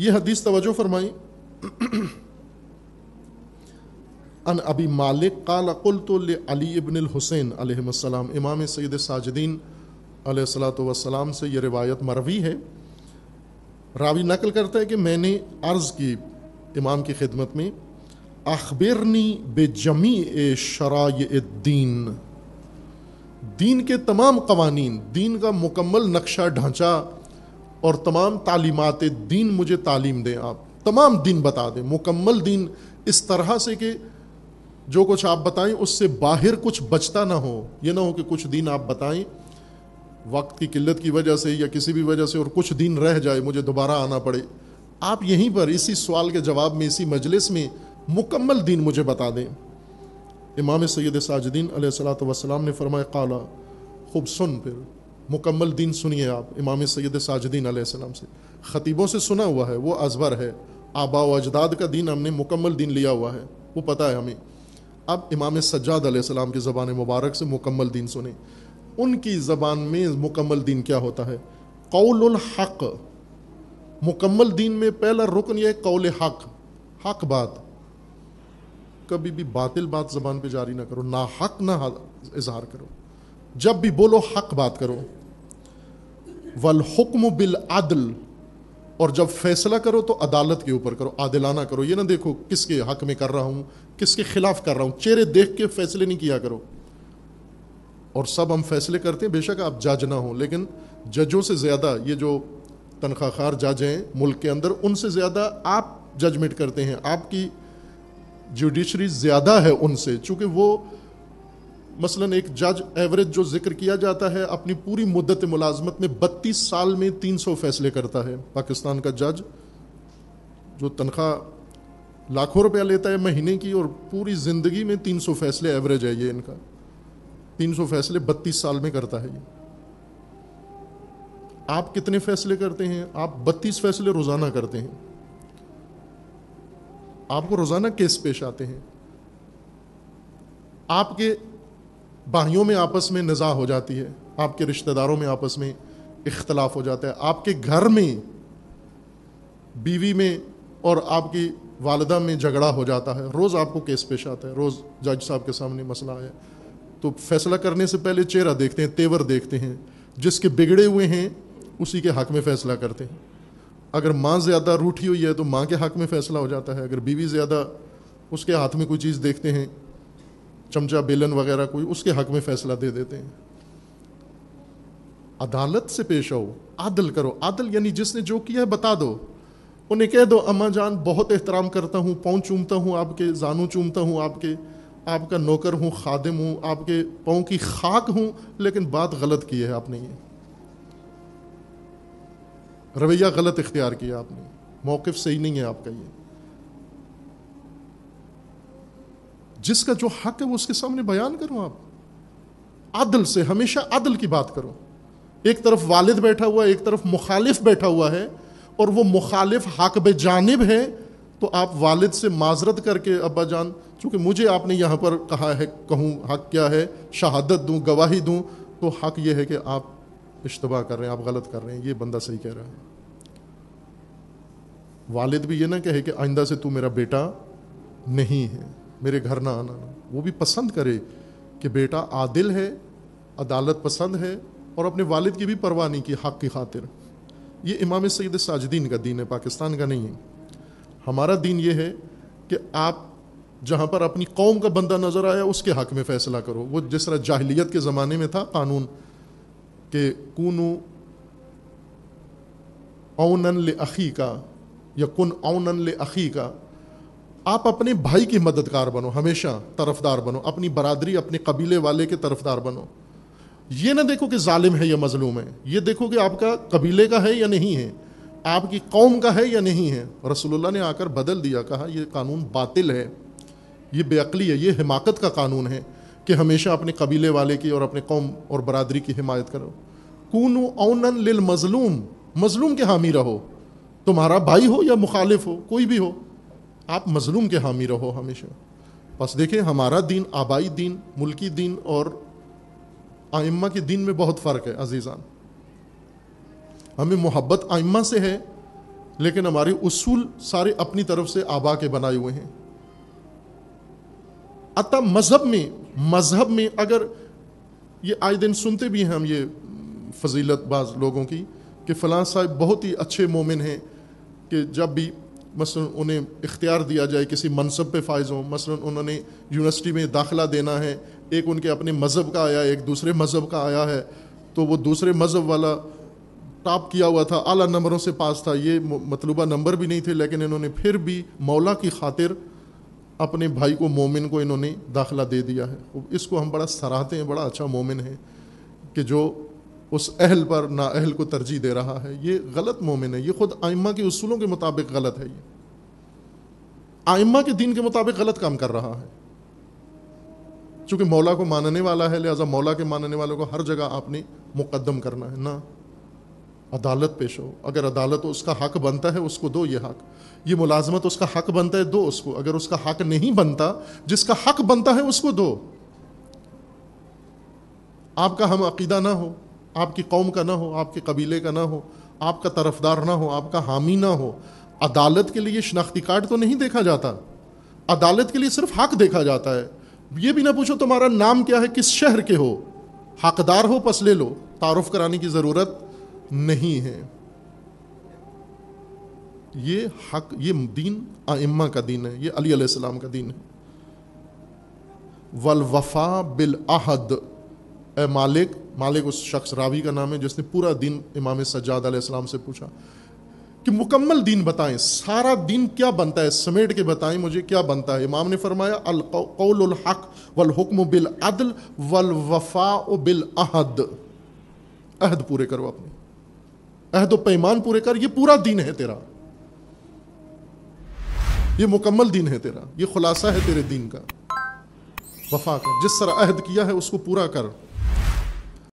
ये हदीस तवज्जो फरमाई अन अबी मालिक काल तो अली इबन हुसैन अलैहिस्सलाम इमाम सैद साजदीन अलैहिस्सलाम से यह रिवायत मरवी है रावी नकल करता है कि मैंने अर्ज़ की इमाम की खिदमत में बे जमी ए शरायद्दीन दीन के तमाम कवानीन दीन का मुकम्मल नक्शा ढांचा और तमाम तालीमत दीन मुझे तालीम दें आप तमाम दिन बता दें मुकम्मल दिन इस तरह से कि जो कुछ आप बताएं उससे बाहर कुछ बचता ना हो ये ना हो कि कुछ दिन आप बताएं वक्त की किल्लत की वजह से या किसी भी वजह से और कुछ दिन रह जाए मुझे दोबारा आना पड़े आप यहीं पर इसी सवाल के जवाब में इसी मजलिस में मुकम्मल दिन मुझे बता दें इमाम सैद साजदीन सलात वसलाम ने फरमाया काला खूब सुन फिर मुकम्मल दिन सुनिए आप इमाम सैद साजदीन आसमाम से ख़तीबों से सुना हुआ है वो अजबर है आबा अजदाद का दिन हमने मुकम्मल दिन लिया हुआ है वो पता है हमें अब इमाम सज्जाद आसमाम की ज़बान मुबारक से मुकम्मल दिन सुने उनकी ज़बान में मुकम्मल दिन क्या होता है कौल हक मुकम्मल दिन में पहला रुकन यह कौल हक हक बात कभी भी बातिल बात ज़बान पर जारी ना करो ना हक ना इजहार करो जब भी बोलो हक बात करो वल हुक्म बिल आदल और जब फैसला करो तो अदालत के ऊपर करो आदिलाना करो ये ना देखो किसके हक में कर रहा हूं किसके खिलाफ कर रहा हूं चेहरे देख के फैसले नहीं किया करो और सब हम फैसले करते हैं बेशक आप जज ना हो लेकिन जजों से ज़्यादा ये जो खार जज हैं मुल्क के अंदर उनसे ज़्यादा आप जजमेंट करते हैं आपकी जुडिशरी ज़्यादा है उनसे चूंकि वो मसलन एक जज एवरेज जो जिक्र किया जाता है अपनी पूरी मुद्दत मुलाजमत में 32 साल में 300 फैसले करता है पाकिस्तान का जज जो तनख्वाह लाखों रुपया लेता है महीने की और पूरी ज़िंदगी में 300 फैसले एवरेज है ये इनका 300 फैसले 32 साल में करता है ये आप कितने फैसले करते हैं आप बत्तीस फैसले रोज़ाना करते हैं आपको रोज़ाना केस पेश आते हैं आपके भाइयों में आपस में नज़ा हो जाती है आपके रिश्तेदारों में आपस में इख्तलाफ हो जाता है आपके घर में बीवी में और आपकी वालदा में झगड़ा हो जाता है रोज़ आपको केस पेश आता है रोज़ जज साहब के सामने मसला आया तो फैसला करने से पहले चेहरा देखते हैं तेवर देखते हैं जिसके बिगड़े हुए हैं उसी के हक में फ़ैसला करते हैं अगर माँ ज़्यादा रूठी हुई है तो माँ के हक में फ़ैसला हो जाता है अगर बीवी ज़्यादा उसके हाथ में कोई चीज़ देखते हैं चमचा बेलन वगैरह कोई उसके हक में फैसला दे देते हैं अदालत से पेश आओ आदल करो आदल यानी जिसने जो किया है बता दो उन्हें कह दो अम्मा जान बहुत एहतराम करता हूँ पाँव चूमता हूँ आपके जानू चूमता हूँ आपके आपका नौकर हूँ खादिम हूँ आपके पाँव की खाक हूँ लेकिन बात गलत की है आपने ये रवैया गलत इख्तियार किया आपने मौकफ सही नहीं है आपका ये जिसका जो हक है वो उसके सामने बयान करो आप अदल से हमेशा अदल की बात करो एक तरफ वालिद बैठा हुआ है एक तरफ मुखालिफ बैठा हुआ है और वो मुखालिफ हक बेजानब है तो आप वालिद से माजरत करके अब्बा जान चूंकि मुझे आपने यहाँ पर कहा है कहूँ हक क्या है शहादत दूँ गवाही दूँ तो हक ये है कि आप इश्तबा कर रहे हैं आप गलत कर रहे हैं ये बंदा सही कह रहा है वालिद भी ये ना कहे कि आइंदा से तू मेरा बेटा नहीं है मेरे घर ना आना वो भी पसंद करे कि बेटा आदिल है अदालत पसंद है और अपने वालिद की भी परवाह नहीं की हक़ की खातिर ये इमाम सैद साजदीन का दीन है पाकिस्तान का नहीं है हमारा दीन ये है कि आप जहाँ पर अपनी कौम का बंदा नज़र आया उसके हक़ में फ़ैसला करो वो जिस तरह जाहलीत के ज़माने में था कानून के कूनू औनन लखी अखी का या कन औनन अखी का आप अपने भाई की मददगार बनो हमेशा तरफदार बनो अपनी बरादरी अपने कबीले वाले के तरफदार बनो ये ना देखो कि जालिम है या मजलूम है ये देखो कि आपका कबीले का है या नहीं है आपकी कौम का है या नहीं है रसोल्ला ने आकर बदल दिया कहा यह कानून बातिल है ये बेअली है ये हिमाकत का कानून है कि हमेशा अपने कबीले वाले की और अपने कौम और बरदरी की हिमायत करो कून औनन लिल मजलूम मजलूम के हामी रहो तुम्हारा भाई हो या मुखालिफ हो कोई भी हो आप मजलूम के हामी रहो हमेशा बस देखें हमारा दिन आबाई दिन मुल्की दिन और आइम्मा के दिन में बहुत फ़र्क है अजीज़ान हमें मोहब्बत आइम्मा से है लेकिन हमारे उसूल सारे अपनी तरफ से आबा के बनाए हुए हैं अतः मज़हब में मज़हब में अगर ये आए दिन सुनते भी हैं हम ये फजीलतबाज लोगों की कि फ़लाँ साहब बहुत ही अच्छे मोमिन हैं कि जब भी मसलन उन्हें इख्तियार दिया जाए किसी मनसब पे फायज हों मसलन उन्होंने यूनिवर्सिटी में दाखिला देना है एक उनके अपने मज़हब का आया एक दूसरे मज़हब का आया है तो वो दूसरे मज़हब वाला टॉप किया हुआ था अला नंबरों से पास था ये मतलूबा नंबर भी नहीं थे लेकिन इन्होंने फिर भी मौला की खातिर अपने भाई को मोमिन को इन्होंने दाखिला दे दिया है इसको हम बड़ा सराहते हैं बड़ा अच्छा मोमिन है कि जो उस अहल पर ना अहल को तरजीह दे रहा है ये गलत मोमिन है ये खुद आइम्मा के उसूलों के मुताबिक गलत है ये आइम्मा के दिन के मुताबिक गलत काम कर रहा है चूंकि मौला को मानने वाला है लिहाजा मौला के मानने वालों को हर जगह आपने मुकदम करना है ना अदालत पेश हो अगर अदालत उसका हक बनता है उसको दो ये हक ये मुलाजमत उसका हक बनता है दो उसको अगर उसका हक नहीं बनता जिसका हक बनता है उसको दो आपका हम अकीदा ना हो आपकी कौम का ना हो आपके कबीले का ना हो आपका तरफदार ना हो आपका हामी ना हो अदालत के लिए शनाख्ती कार्ड तो नहीं देखा जाता अदालत के लिए सिर्फ हक देखा जाता है ये भी ना पूछो तुम्हारा नाम क्या है किस शहर के हो हकदार हो पसले ले लो तारुफ कराने की ज़रूरत नहीं है ये हक ये दीन आइम्मा का दीन है ये अली अलैहिस्सलाम का दीन है वल वफा बिल अहद ए मालिक मालिक उस शख्स रावी का नाम है जिसने पूरा दिन इमाम सज्जाद आसलाम से पूछा कि मुकम्मल दिन बताएं सारा दिन क्या बनता है समेट के बताएं मुझे क्या बनता है इमाम ने फरमाया अलकौल हक वल हुक्म बिल अदल वल वफा बिल अहद अहद पूरे करो अपने अहद पैमान पूरे कर ये पूरा दिन है तेरा ये मुकम्मल दिन है तेरा ये खुलासा है तेरे दिन का वफा का जिस तरह अहद किया है उसको पूरा कर